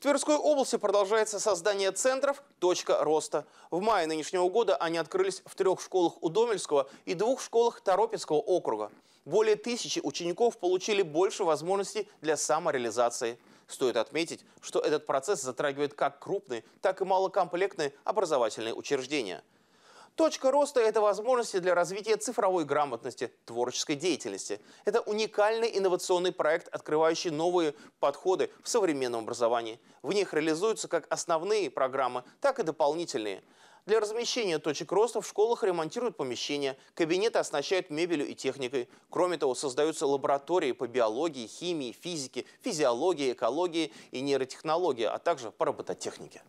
В Тверской области продолжается создание центров «Точка роста». В мае нынешнего года они открылись в трех школах Удомельского и двух школах Торопецкого округа. Более тысячи учеников получили больше возможностей для самореализации. Стоит отметить, что этот процесс затрагивает как крупные, так и малокомплектные образовательные учреждения – Точка роста – это возможности для развития цифровой грамотности, творческой деятельности. Это уникальный инновационный проект, открывающий новые подходы в современном образовании. В них реализуются как основные программы, так и дополнительные. Для размещения точек роста в школах ремонтируют помещения, кабинеты оснащают мебелью и техникой. Кроме того, создаются лаборатории по биологии, химии, физике, физиологии, экологии и нейротехнологии, а также по робототехнике.